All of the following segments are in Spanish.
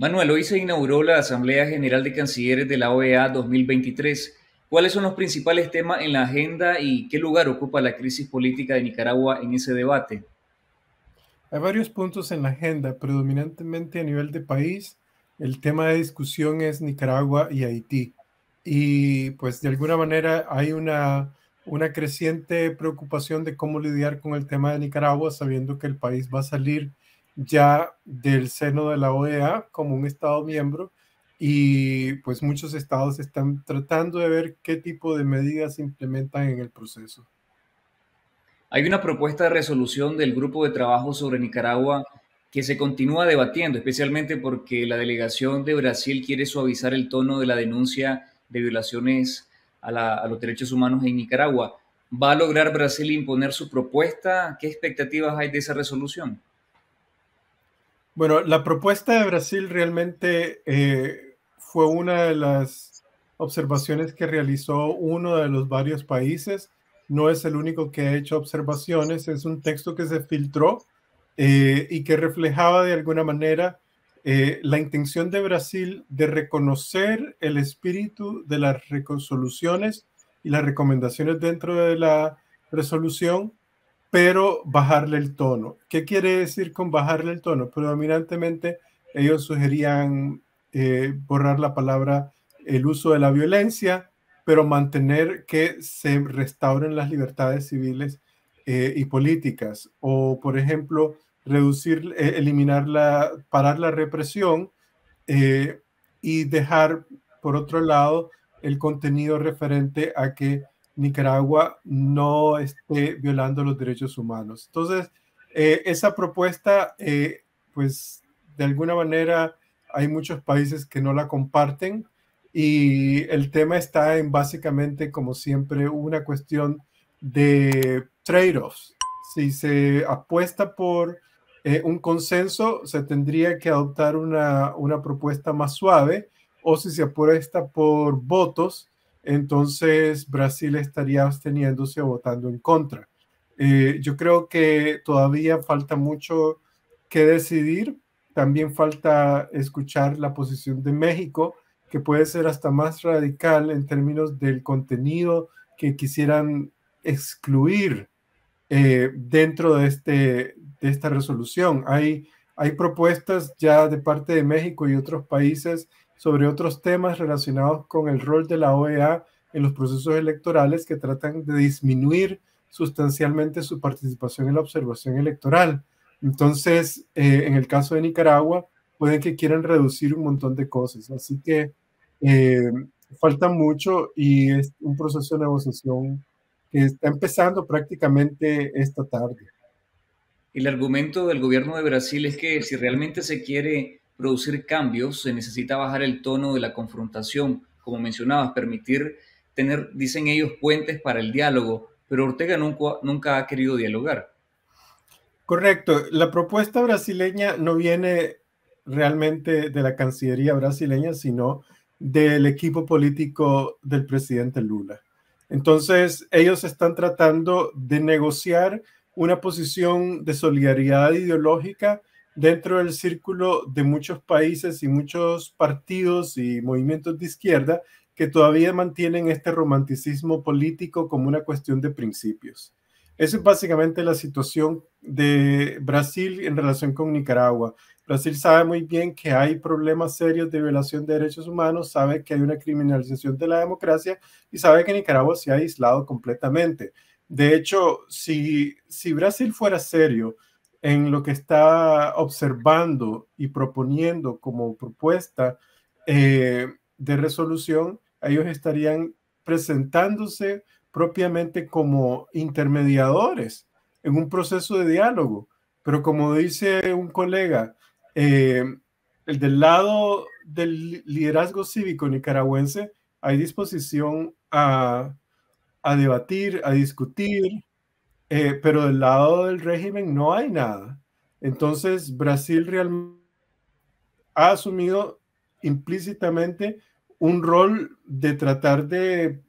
Manuel, hoy se inauguró la Asamblea General de Cancilleres de la OEA 2023. ¿Cuáles son los principales temas en la agenda y qué lugar ocupa la crisis política de Nicaragua en ese debate? Hay varios puntos en la agenda, predominantemente a nivel de país. El tema de discusión es Nicaragua y Haití. Y pues de alguna manera hay una, una creciente preocupación de cómo lidiar con el tema de Nicaragua, sabiendo que el país va a salir ya del seno de la OEA como un Estado miembro y pues muchos estados están tratando de ver qué tipo de medidas se implementan en el proceso. Hay una propuesta de resolución del grupo de trabajo sobre Nicaragua que se continúa debatiendo, especialmente porque la delegación de Brasil quiere suavizar el tono de la denuncia de violaciones a, a los derechos humanos en Nicaragua. ¿Va a lograr Brasil imponer su propuesta? ¿Qué expectativas hay de esa resolución? Bueno, la propuesta de Brasil realmente eh, fue una de las observaciones que realizó uno de los varios países. No es el único que ha hecho observaciones, es un texto que se filtró eh, y que reflejaba de alguna manera eh, la intención de Brasil de reconocer el espíritu de las resoluciones y las recomendaciones dentro de la resolución pero bajarle el tono. ¿Qué quiere decir con bajarle el tono? Predominantemente ellos sugerían eh, borrar la palabra, el uso de la violencia, pero mantener que se restauren las libertades civiles eh, y políticas. O, por ejemplo, reducir, eh, eliminar la, parar la represión y dejar, por otro lado, el contenido referente a que Nicaragua no esté violando los derechos humanos. Entonces, eh, esa propuesta, eh, pues de alguna manera hay muchos países que no la comparten y el tema está en básicamente, como siempre, una cuestión de trade-offs. Si se apuesta por eh, un consenso, se tendría que adoptar una, una propuesta más suave o si se apuesta por votos, entonces Brasil estaría absteniéndose o votando en contra. Eh, yo creo que todavía falta mucho que decidir. También falta escuchar la posición de México, que puede ser hasta más radical en términos del contenido que quisieran excluir eh, dentro de, este, de esta resolución. Hay, hay propuestas ya de parte de México y otros países sobre otros temas relacionados con el rol de la OEA en los procesos electorales que tratan de disminuir sustancialmente su participación en la observación electoral. Entonces, eh, en el caso de Nicaragua, pueden que quieran reducir un montón de cosas. Así que eh, falta mucho y es un proceso de negociación que está empezando prácticamente esta tarde. El argumento del gobierno de Brasil es que si realmente se quiere producir cambios, se necesita bajar el tono de la confrontación, como mencionabas, permitir tener, dicen ellos, puentes para el diálogo, pero Ortega nunca, nunca ha querido dialogar. Correcto, la propuesta brasileña no viene realmente de la Cancillería brasileña, sino del equipo político del presidente Lula. Entonces, ellos están tratando de negociar una posición de solidaridad ideológica dentro del círculo de muchos países y muchos partidos y movimientos de izquierda que todavía mantienen este romanticismo político como una cuestión de principios. Esa es básicamente la situación de Brasil en relación con Nicaragua. Brasil sabe muy bien que hay problemas serios de violación de derechos humanos, sabe que hay una criminalización de la democracia y sabe que Nicaragua se ha aislado completamente. De hecho, si, si Brasil fuera serio, en lo que está observando y proponiendo como propuesta eh, de resolución, ellos estarían presentándose propiamente como intermediadores en un proceso de diálogo. Pero como dice un colega, eh, el del lado del liderazgo cívico nicaragüense hay disposición a, a debatir, a discutir, eh, pero del lado del régimen no hay nada. Entonces, Brasil realmente ha asumido implícitamente un rol de tratar de,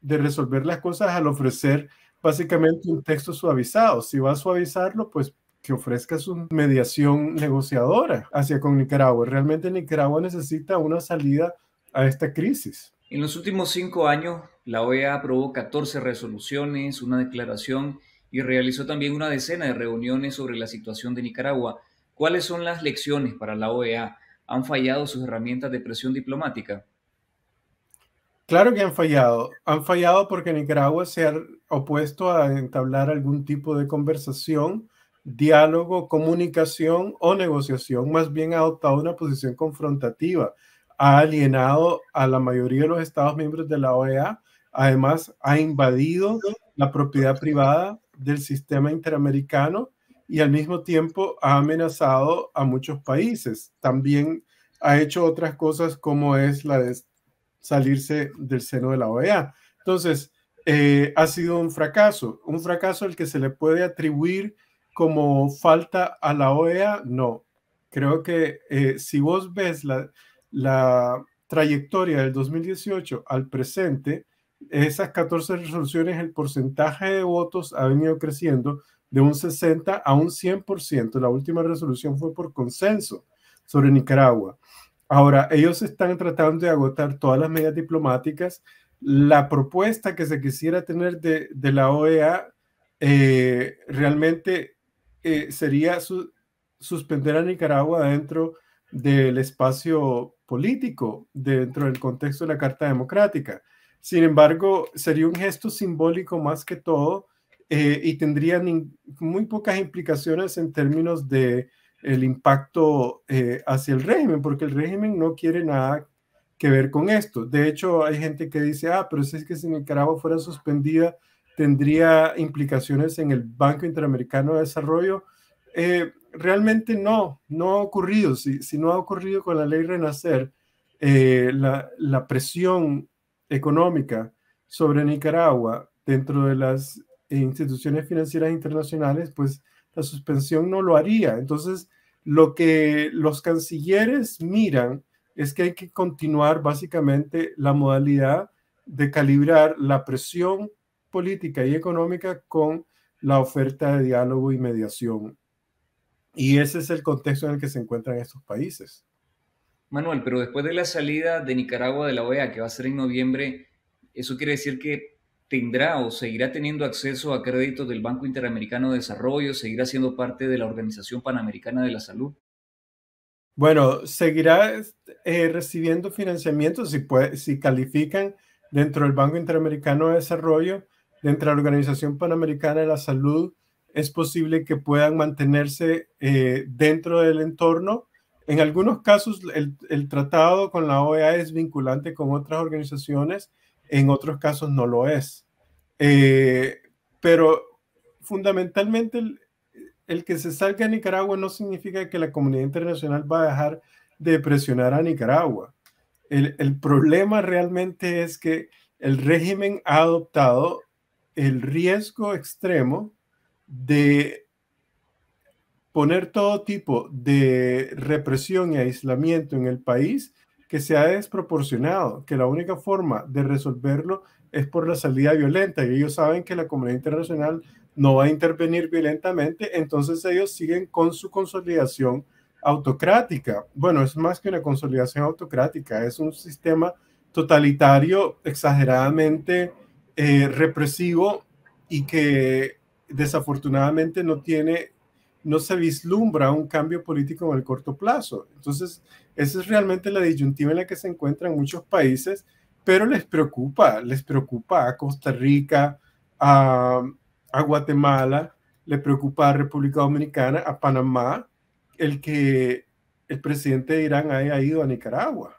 de resolver las cosas al ofrecer básicamente un texto suavizado. Si va a suavizarlo, pues que ofrezca su mediación negociadora hacia con Nicaragua. Realmente Nicaragua necesita una salida a esta crisis. En los últimos cinco años, la OEA aprobó 14 resoluciones, una declaración y realizó también una decena de reuniones sobre la situación de Nicaragua. ¿Cuáles son las lecciones para la OEA? ¿Han fallado sus herramientas de presión diplomática? Claro que han fallado. Han fallado porque Nicaragua se ha opuesto a entablar algún tipo de conversación, diálogo, comunicación o negociación. Más bien ha adoptado una posición confrontativa. Ha alienado a la mayoría de los Estados miembros de la OEA. Además, ha invadido la propiedad privada del sistema interamericano y al mismo tiempo ha amenazado a muchos países. También ha hecho otras cosas como es la de salirse del seno de la OEA. Entonces, eh, ha sido un fracaso, un fracaso el que se le puede atribuir como falta a la OEA, no. Creo que eh, si vos ves la, la trayectoria del 2018 al presente, esas 14 resoluciones, el porcentaje de votos ha venido creciendo de un 60 a un 100%. La última resolución fue por consenso sobre Nicaragua. Ahora, ellos están tratando de agotar todas las medidas diplomáticas. La propuesta que se quisiera tener de, la OEA eh, realmente eh, sería suspender a Nicaragua dentro del espacio político, dentro del contexto de la Carta Democrática. Sin embargo, sería un gesto simbólico más que todo eh, y tendría muy pocas implicaciones en términos de el impacto eh, hacia el régimen, porque el régimen no quiere nada que ver con esto. De hecho, hay gente que dice, ah, pero si es que si Nicaragua fuera suspendida, tendría implicaciones en el Banco Interamericano de Desarrollo. Eh, realmente no, no ha ocurrido. Si, no ha ocurrido con la ley Renacer, la, presión económica sobre Nicaragua dentro de las instituciones financieras internacionales, pues la suspensión no lo haría. Entonces, lo que los cancilleres miran es que hay que continuar básicamente la modalidad de calibrar la presión política y económica con la oferta de diálogo y mediación. Y ese es el contexto en el que se encuentran estos países. Manuel, pero después de la salida de Nicaragua de la OEA, que va a ser en noviembre, ¿eso quiere decir que tendrá o seguirá teniendo acceso a créditos del Banco Interamericano de Desarrollo, seguirá siendo parte de la Organización Panamericana de la Salud? Bueno, seguirá eh, recibiendo financiamiento si, puede, si califican dentro del Banco Interamericano de Desarrollo, dentro de la Organización Panamericana de la Salud, es posible que puedan mantenerse eh, dentro del entorno en algunos casos, el, el, tratado con la OEA es vinculante con otras organizaciones, en otros casos no lo es. Eh, pero fundamentalmente, el, el, que se salga a Nicaragua no significa que la comunidad internacional va a dejar de presionar a Nicaragua. El, el problema realmente es que el régimen ha adoptado el riesgo extremo de poner todo tipo de represión y aislamiento en el país que se ha desproporcionado, que la única forma de resolverlo es por la salida violenta y ellos saben que la comunidad internacional no va a intervenir violentamente, entonces ellos siguen con su consolidación autocrática. Bueno, es más que una consolidación autocrática, es un sistema totalitario exageradamente eh, represivo y que desafortunadamente no tiene no se vislumbra un cambio político en el corto plazo. Entonces, esa es realmente la disyuntiva en la que se encuentran muchos países, pero les preocupa, les preocupa a Costa Rica, a, Guatemala, le preocupa a República Dominicana, a Panamá, el que el presidente de Irán haya ido a Nicaragua,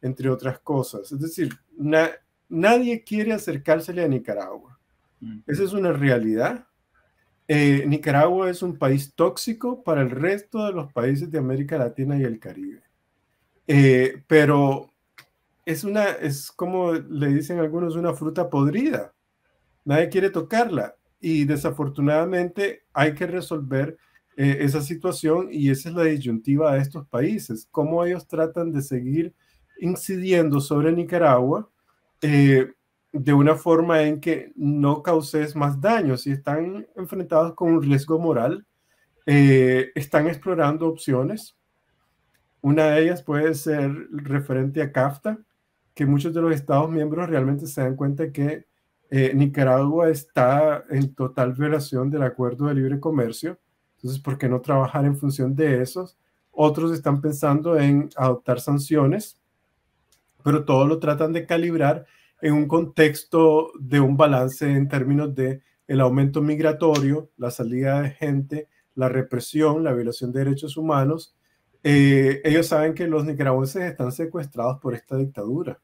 entre otras cosas. Es decir, nadie quiere acercársele a Nicaragua. Mm. Esa es una realidad eh, Nicaragua es un país tóxico para el resto de los países de América Latina y el Caribe. Eh, pero es una, es como le dicen algunos, una fruta podrida. Nadie quiere tocarla y desafortunadamente hay que resolver eh, esa situación y esa es la disyuntiva de estos países, cómo ellos tratan de seguir incidiendo sobre Nicaragua de una forma en que no causes más daño. Si están enfrentados con un riesgo moral, eh, están explorando opciones. Una de ellas puede ser referente a CAFTA, que muchos de los Estados miembros realmente se dan cuenta que eh, Nicaragua está en total violación del acuerdo de libre comercio. Entonces, ¿por qué no trabajar en función de esos? Otros están pensando en adoptar sanciones, pero todo lo tratan de calibrar en un contexto de un balance en términos de el aumento migratorio, la salida de gente, la represión, la violación de derechos humanos. Eh, ellos saben que los nicaragüenses están secuestrados por esta dictadura.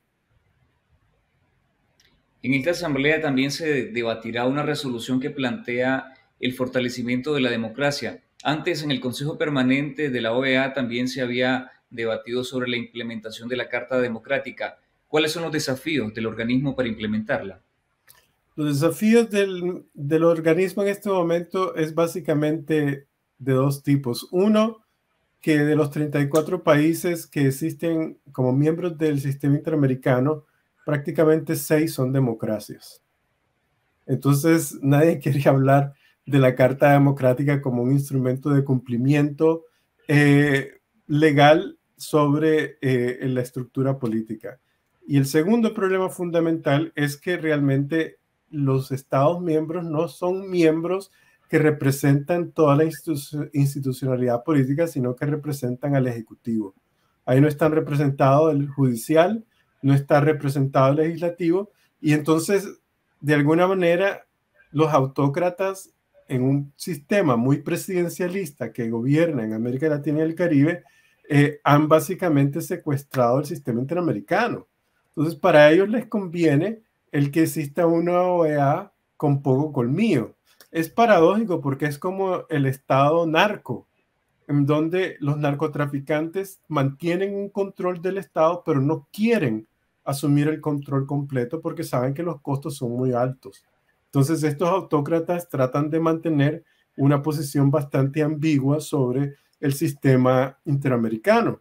En esta asamblea también se debatirá una resolución que plantea el fortalecimiento de la democracia. Antes, en el Consejo Permanente de la OEA también se había debatido sobre la implementación de la Carta Democrática. ¿Cuáles son los desafíos del organismo para implementarla? Los desafíos del, organismo en este momento es básicamente de dos tipos. Uno, que de los 34 países que existen como miembros del sistema interamericano, prácticamente seis son democracias. Entonces, nadie quiere hablar de la Carta Democrática como un instrumento de cumplimiento eh, legal sobre eh, la estructura política. Y el segundo problema fundamental es que realmente los Estados miembros no son miembros que representan toda la institucionalidad política, sino que representan al Ejecutivo. Ahí no están representados el judicial, no está representado el legislativo, y entonces, de alguna manera, los autócratas en un sistema muy presidencialista que gobierna en América Latina y el Caribe, eh, han básicamente secuestrado el sistema interamericano. Entonces, para ellos les conviene el que exista una OEA con poco colmillo. Es paradójico porque es como el Estado narco, en donde los narcotraficantes mantienen un control del Estado, pero no quieren asumir el control completo porque saben que los costos son muy altos. Entonces, estos autócratas tratan de mantener una posición bastante ambigua sobre el sistema interamericano.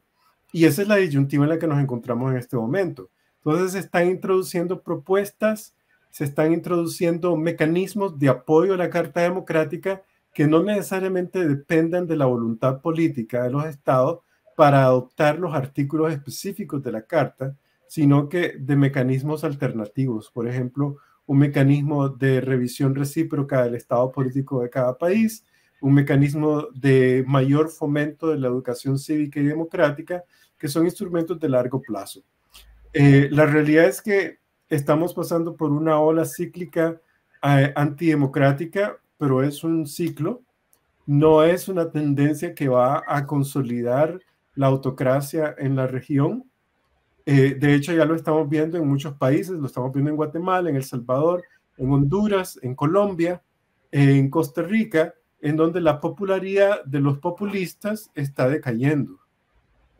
Y esa es la disyuntiva en la que nos encontramos en este momento. Entonces se están introduciendo propuestas, se están introduciendo mecanismos de apoyo a la Carta Democrática que no necesariamente dependan de la voluntad política de los estados para adoptar los artículos específicos de la Carta, sino que de mecanismos alternativos. Por ejemplo, un mecanismo de revisión recíproca del estado político de cada país, un mecanismo de mayor fomento de la educación cívica y democrática, que son instrumentos de largo plazo. Eh, la realidad es que estamos pasando por una ola cíclica eh, antidemocrática, pero es un ciclo, no es una tendencia que va a consolidar la autocracia en la región. Eh, de hecho, ya lo estamos viendo en muchos países, lo estamos viendo en Guatemala, en El Salvador, en Honduras, en Colombia, en Costa Rica, en donde la popularidad de los populistas está decayendo.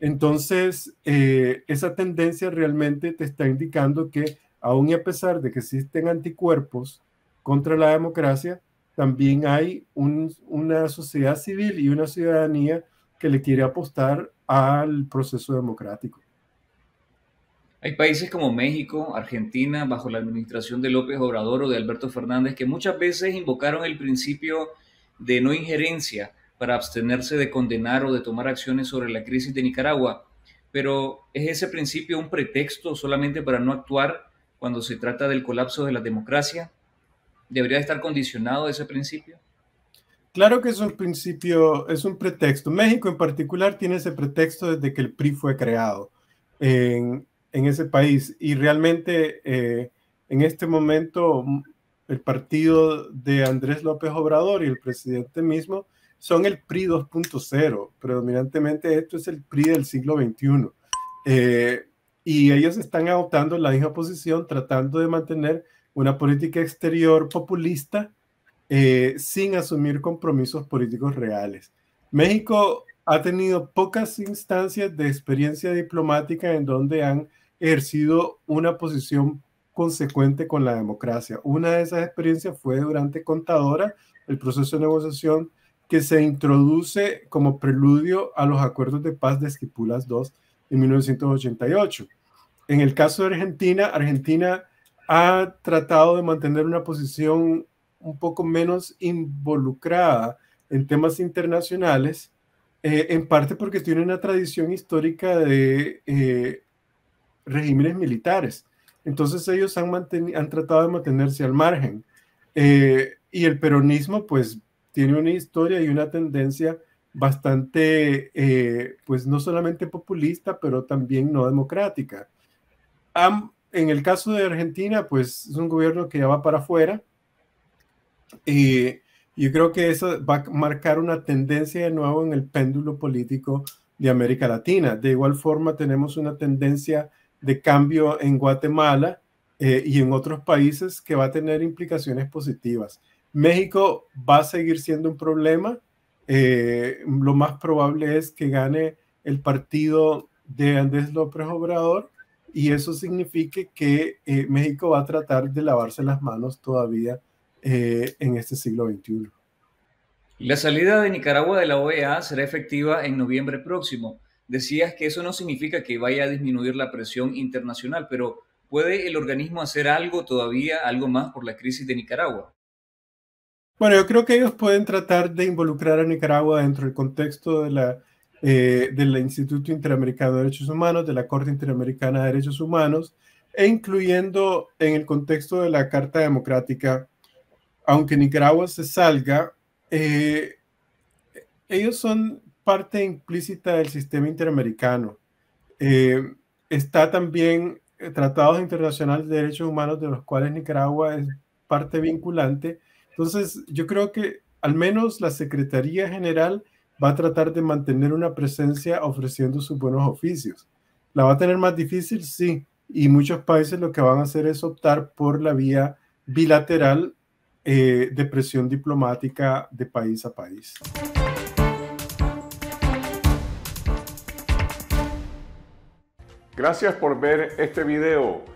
Entonces, eh, esa tendencia realmente te está indicando que, aun y a pesar de que existen anticuerpos contra la democracia, también hay una sociedad civil y una ciudadanía que le quiere apostar al proceso democrático. Hay países como México, Argentina, bajo la administración de López Obrador o de Alberto Fernández, que muchas veces invocaron el principio de no injerencia para abstenerse de condenar o de tomar acciones sobre la crisis de Nicaragua, pero ¿es ese principio un pretexto solamente para no actuar cuando se trata del colapso de la democracia? ¿Debería estar condicionado ese principio? Claro que es un principio, es un pretexto. México en particular tiene ese pretexto desde que el PRI fue creado en, ese país y realmente eh, en este momento el partido de Andrés López Obrador y el presidente mismo son el PRI 2.0, predominantemente esto es el PRI del siglo XXI. Eh, y ellos están adoptando la misma posición, tratando de mantener una política exterior populista eh, sin asumir compromisos políticos reales. México ha tenido pocas instancias de experiencia diplomática en donde han ejercido una posición consecuente con la democracia. Una de esas experiencias fue durante Contadora, el proceso de negociación que se introduce como preludio a los acuerdos de paz de Esquipulas II en 1988. En el caso de Argentina, Argentina ha tratado de mantener una posición un poco menos involucrada en temas internacionales, eh, en parte porque tiene una tradición histórica de eh, regímenes militares. Entonces ellos han, han tratado de mantenerse al margen. Eh, y el peronismo, pues tiene una historia y una tendencia bastante, eh, pues no solamente populista, pero también no democrática. en el caso de Argentina, pues es un gobierno que ya va para afuera. Y yo creo que eso va a marcar una tendencia de nuevo en el péndulo político de América Latina. De igual forma, tenemos una tendencia de cambio en Guatemala eh, y en otros países que va a tener implicaciones positivas. México va a seguir siendo un problema. Eh, lo más probable es que gane el partido de Andrés López Obrador y eso signifique que eh, México va a tratar de lavarse las manos todavía eh, en este siglo XXI. La salida de Nicaragua de la OEA será efectiva en noviembre próximo. Decías que eso no significa que vaya a disminuir la presión internacional, pero ¿puede el organismo hacer algo todavía, algo más por la crisis de Nicaragua? Bueno, yo creo que ellos pueden tratar de involucrar a Nicaragua dentro del contexto de la, eh, del Instituto Interamericano de Derechos Humanos, de la Corte Interamericana de Derechos Humanos, e incluyendo en el contexto de la Carta Democrática, aunque Nicaragua se salga, eh, ellos son parte implícita del sistema interamericano. Eh, está también tratados internacionales de derechos humanos de los cuales Nicaragua es parte vinculante entonces, yo creo que al menos la Secretaría General va a tratar de mantener una presencia ofreciendo sus buenos oficios. ¿La va a tener más difícil? Sí. Y muchos países lo que van a hacer es optar por la vía bilateral eh, de presión diplomática de país a país. Gracias por ver este video.